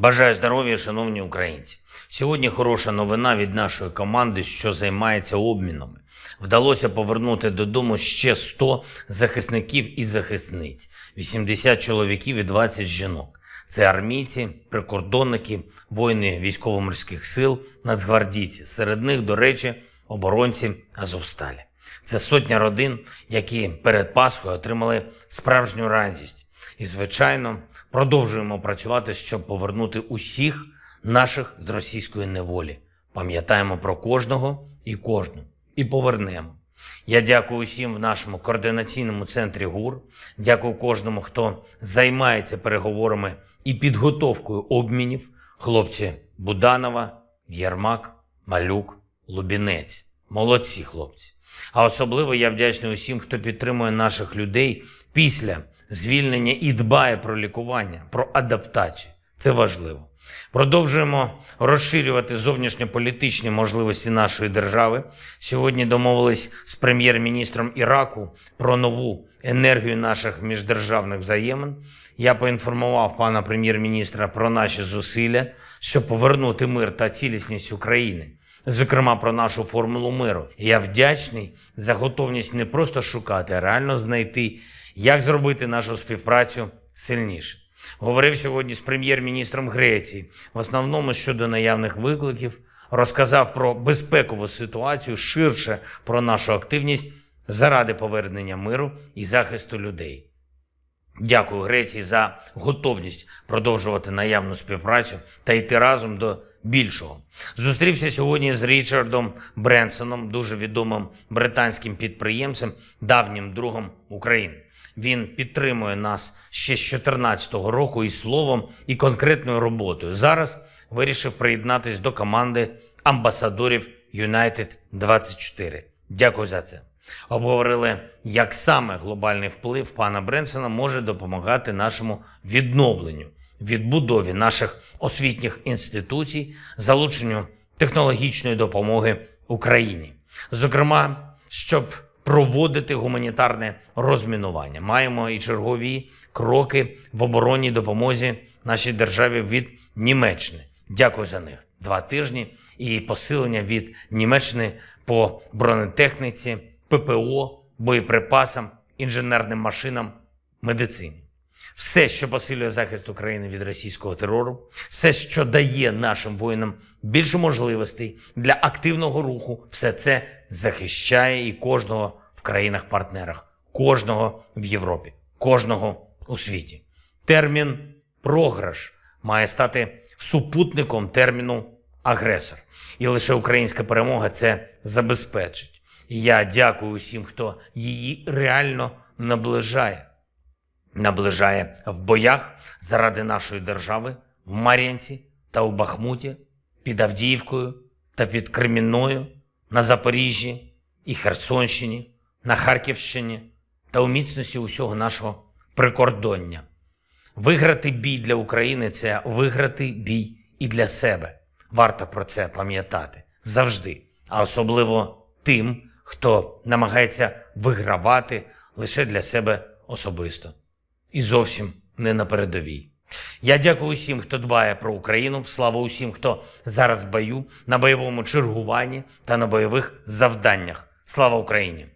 Бажаю здоров'я, шановні українці. Сьогодні хороша новина від нашої команди, що займається обмінами. Вдалося повернути додому ще 100 захисників і захисниць, 80 чоловіків і 20 жінок. Це армійці, прикордонники, воїни військово-морських сил, нацгвардійці. Серед них, до речі, оборонці Азовсталі. Це сотня родин, які перед Пасхою отримали справжню радість. І, звичайно, Продовжуємо працювати, щоб повернути усіх наших з російської неволі. Пам'ятаємо про кожного і кожну і повернемо. Я дякую усім в нашому координаційному центрі ГУР. Дякую кожному, хто займається переговорами і підготовкою обмінів. Хлопці Буданова, Ярмак, Малюк, Лубінець. Молодці хлопці. А особливо я вдячний усім, хто підтримує наших людей після звільнення і дбає про лікування, про адаптацію. Це важливо. Продовжуємо розширювати зовнішньополітичні можливості нашої держави. Сьогодні домовились з прем'єр-міністром Іраку про нову енергію наших міждержавних взаємин. Я поінформував пана прем'єр-міністра про наші зусилля, щоб повернути мир та цілісність України, зокрема про нашу формулу миру. Я вдячний за готовність не просто шукати, а реально знайти як зробити нашу співпрацю сильніше. Говорив сьогодні з прем'єр-міністром Греції, в основному щодо наявних викликів, розказав про безпекову ситуацію ширше про нашу активність заради повернення миру і захисту людей. Дякую Греції за готовність продовжувати наявну співпрацю та йти разом до більшого. Зустрівся сьогодні з Річардом Бренсоном, дуже відомим британським підприємцем, давнім другом України. Він підтримує нас ще з 2014 року і словом, і конкретною роботою. Зараз вирішив приєднатись до команди амбасадорів United 24. Дякую за це. Обговорили, як саме глобальний вплив пана Бренсона може допомагати нашому відновленню, відбудові наших освітніх інституцій, залученню технологічної допомоги Україні, зокрема, щоб проводити гуманітарне розмінування. Маємо і чергові кроки в оборонній допомозі нашій державі від Німеччини. Дякую за них. Два тижні і посилення від Німеччини по бронетехніці, ППО, боєприпасам, інженерним машинам, медицині. Все, що посилює захист України від російського терору, все, що дає нашим воїнам більше можливостей для активного руху, все це захищає і кожного в країнах-партнерах, кожного в Європі, кожного у світі. Термін програш має стати супутником терміну агресор. І лише українська перемога це забезпечить. Я дякую усім, хто її реально наближає наближає в боях заради нашої держави в Мар'янці та у Бахмуті, під Авдіївкою та під Кремінною, на Запоріжжі і Херсонщині, на Харківщині та у міцності усього нашого прикордоння. Виграти бій для України це виграти бій і для себе. Варто про це пам'ятати завжди, а особливо тим, хто намагається вигравати лише для себе особисто і зовсім не на передовій. Я дякую усім, хто дбає про Україну. Слава усім, хто зараз в бою, на бойовому чергуванні та на бойових завданнях. Слава Україні!